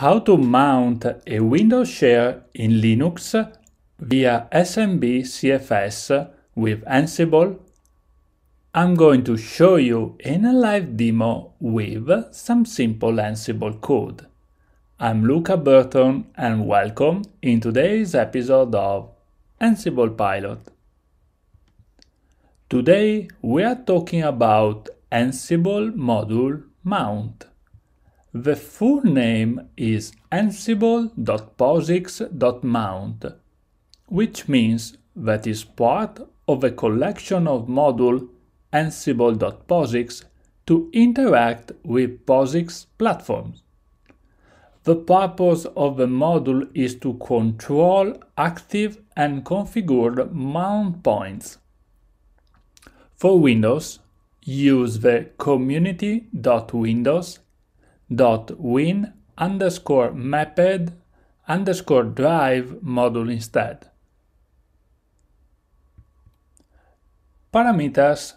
How to mount a Windows share in Linux via SMB CFS with Ansible? I'm going to show you in a live demo with some simple Ansible code. I'm Luca Burton and welcome in today's episode of Ansible Pilot. Today we are talking about Ansible module mount. The full name is ansible.posix.mount, which means that is part of a collection of module ansible.posix to interact with POSIX platforms. The purpose of the module is to control active and configured mount points. For Windows, use the community.windows dot win underscore mapped underscore drive module instead. Parameters.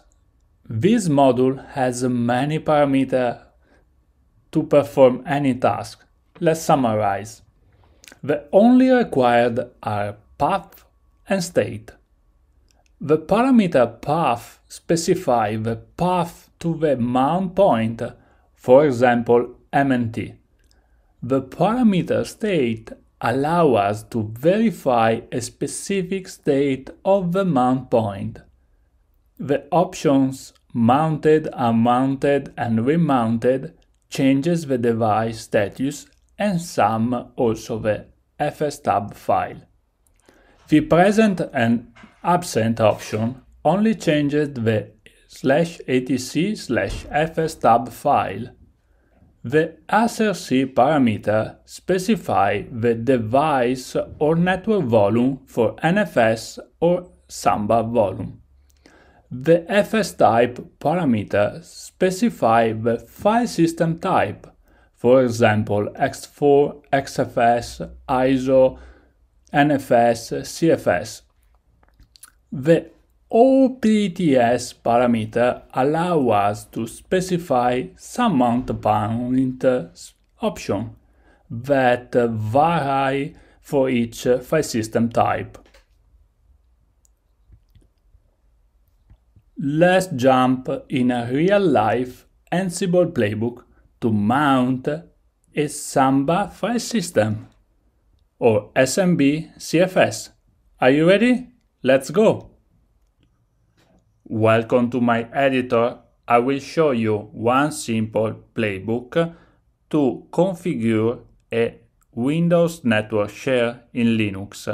This module has many parameters to perform any task. Let's summarize. The only required are path and state. The parameter path specifies the path to the mount point, for example MNT. The parameter state allow us to verify a specific state of the mount point. The options mounted, unmounted and remounted changes the device status and some also the fstab file. The present and absent option only changes the slash atc slash fstab file the SRC parameter specify the device or network volume for NFS or Samba volume. The FS type parameter specify the file system type, for example X4, XFS, ISO, NFS, CFS. The OPTS parameter allow us to specify some mount bound option that vary for each file system type. Let's jump in a real-life Ansible playbook to mount a Samba file system or SMB CFS. Are you ready? Let's go! Welcome to my editor. I will show you one simple playbook to configure a Windows network share in Linux.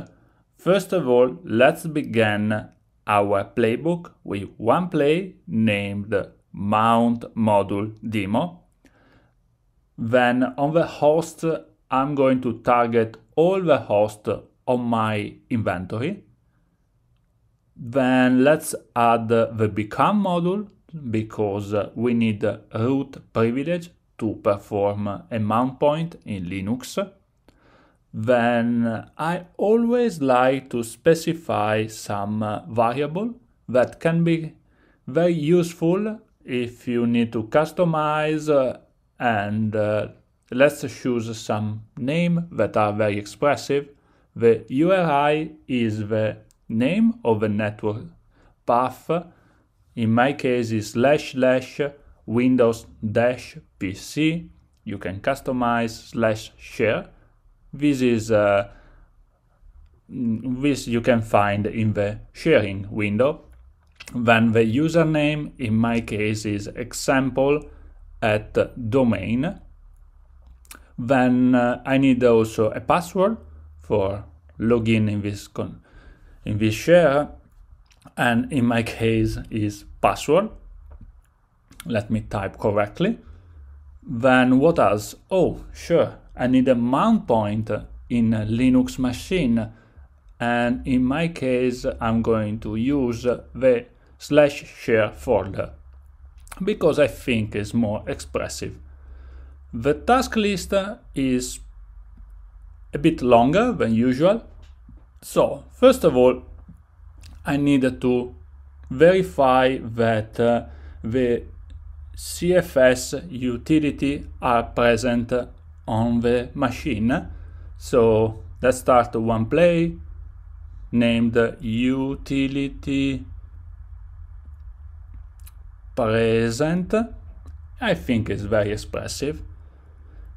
First of all, let's begin our playbook with one play named mount module demo. Then on the host, I'm going to target all the hosts on my inventory. Then let's add the become module because we need root privilege to perform a mount point in Linux. Then I always like to specify some variable that can be very useful if you need to customize and let's choose some name that are very expressive. The URI is the name of a network path, in my case is slash slash windows dash pc, you can customize slash share, this is uh, mm, this you can find in the sharing window. Then the username in my case is example at domain. Then uh, I need also a password for login in this con in this share and in my case is password let me type correctly then what else oh sure i need a mount point in linux machine and in my case i'm going to use the slash share folder because i think it's more expressive the task list is a bit longer than usual so, first of all, I needed to verify that uh, the CFS utility are present on the machine. So let's start one play named utility present. I think it's very expressive.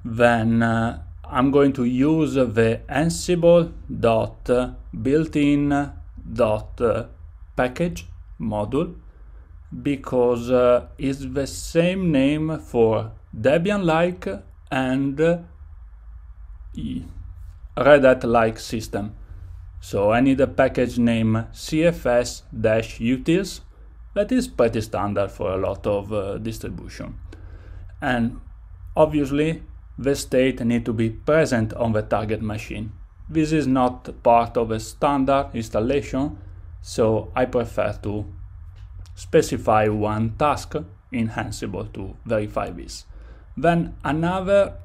Then uh, I'm going to use the ansible package module because uh, it's the same name for Debian-like and uh, Red Hat-like system. So I need a package name cfs-utils that is pretty standard for a lot of uh, distribution. And obviously the state need to be present on the target machine. This is not part of a standard installation, so I prefer to specify one task in Ansible to verify this. Then another,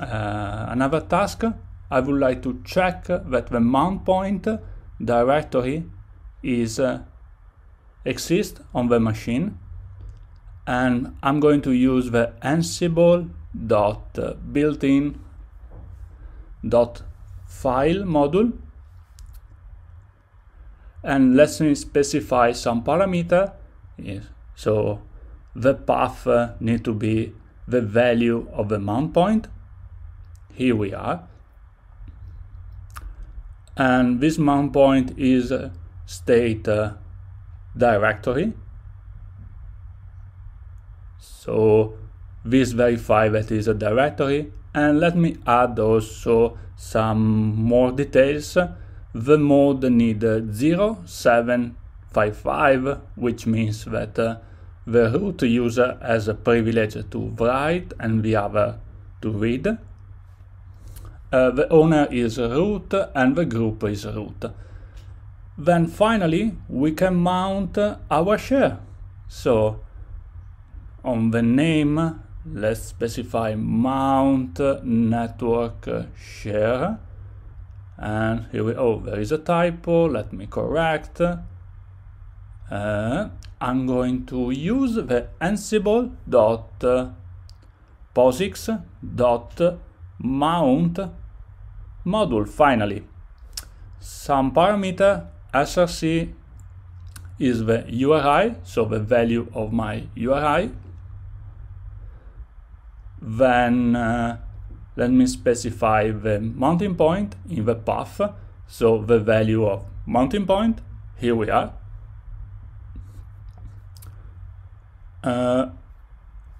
uh, another task, I would like to check that the mount point directory is uh, on the machine and I'm going to use the Ansible dot uh, built-in dot file module and let's specify some parameter yes. so the path uh, need to be the value of the mount point here we are and this mount point is state uh, directory so this verify that is a directory and let me add also some more details the mode need 0755 which means that uh, the root user has a privilege to write and the other to read uh, the owner is root and the group is root then finally we can mount our share so on the name let's specify mount network share and here we oh there is a typo let me correct uh, I'm going to use the ansible dot uh, posix dot mount module finally some parameter src is the URI so the value of my URI then uh, let me specify the mounting point in the path, so the value of mounting point, here we are. Uh,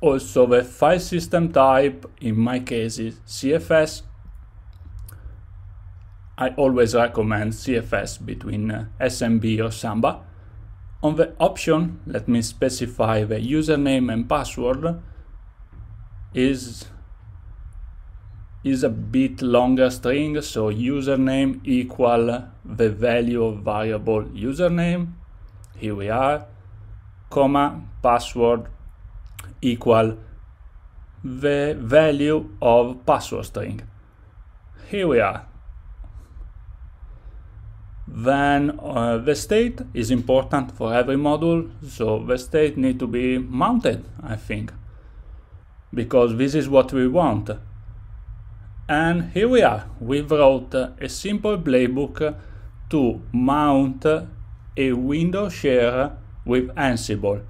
also the file system type, in my case is CFS. I always recommend CFS between uh, SMB or Samba. On the option, let me specify the username and password is is a bit longer string, so username equal the value of variable username. Here we are, comma, password equal the value of password string. Here we are. Then uh, the state is important for every module, so the state need to be mounted, I think because this is what we want. And here we are, we wrote a simple playbook to mount a window share with Ansible.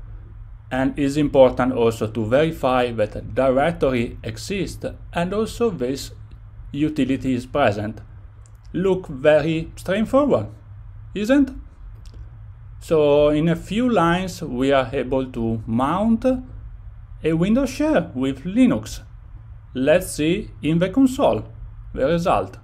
And it's important also to verify that a directory exists and also this utility is present. Look very straightforward, isn't? So in a few lines we are able to mount a window share with Linux. Let's see in the console the result.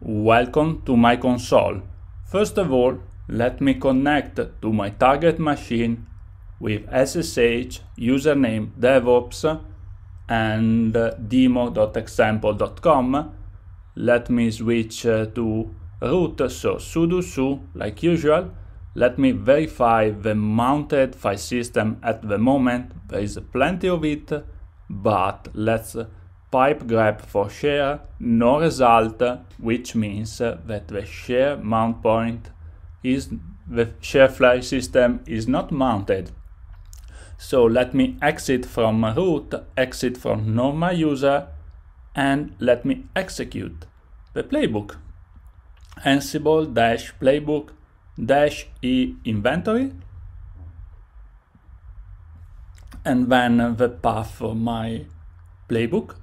Welcome to my console. First of all, let me connect to my target machine with SSH username devops and demo.example.com. Let me switch uh, to root, so sudo su like usual, let me verify the mounted file system at the moment. There is plenty of it, but let's pipe grep for share, no result, which means that the share mount point is the share file system is not mounted. So let me exit from root, exit from normal user, and let me execute the playbook. Ansible-playbook dash e inventory and then the path of my playbook.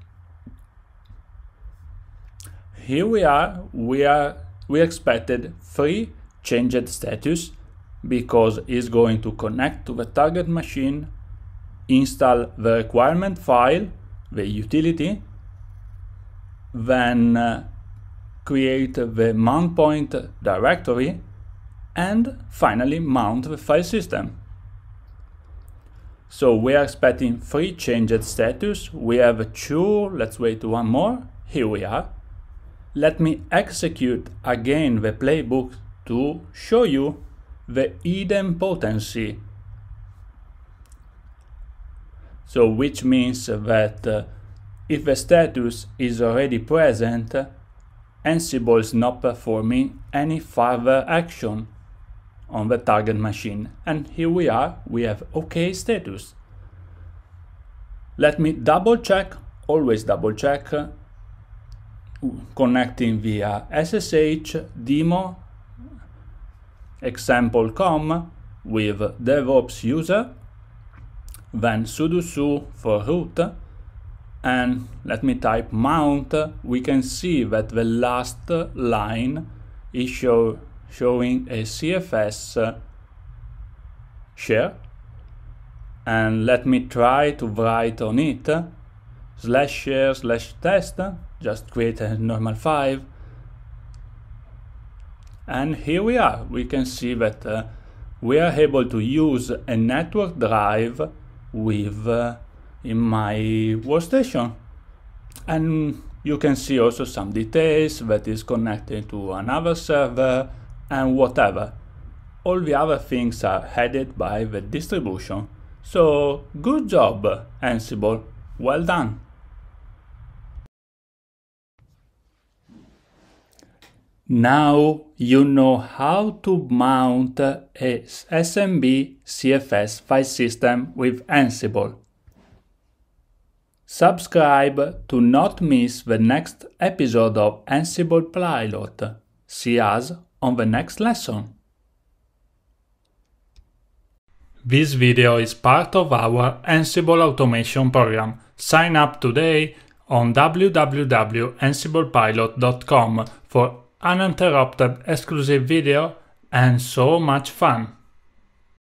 Here we are, we are we expected three changed status because it's going to connect to the target machine, install the requirement file, the utility, then uh, create the mount point directory and finally mount the file system. So we are expecting three changed status. We have two, let's wait one more. Here we are. Let me execute again the playbook to show you the hidden potency. So which means that uh, if the status is already present, Ansible is not performing any further action on the target machine. And here we are, we have OK status. Let me double check, always double check, uh, connecting via SSH demo example.com with DevOps user, then sudo su for root, and let me type mount, we can see that the last line is show showing a CFS uh, share and let me try to write on it uh, slash share slash test uh, just create a normal file and here we are we can see that uh, we are able to use a network drive with uh, in my workstation and you can see also some details that is connected to another server and whatever. All the other things are headed by the distribution. So good job, Ansible. Well done. Now you know how to mount a SMB CFS file system with Ansible. Subscribe to not miss the next episode of Ansible Pilot. See us on the next lesson. This video is part of our Ansible automation program. Sign up today on www.ansiblepilot.com for uninterrupted exclusive video and so much fun.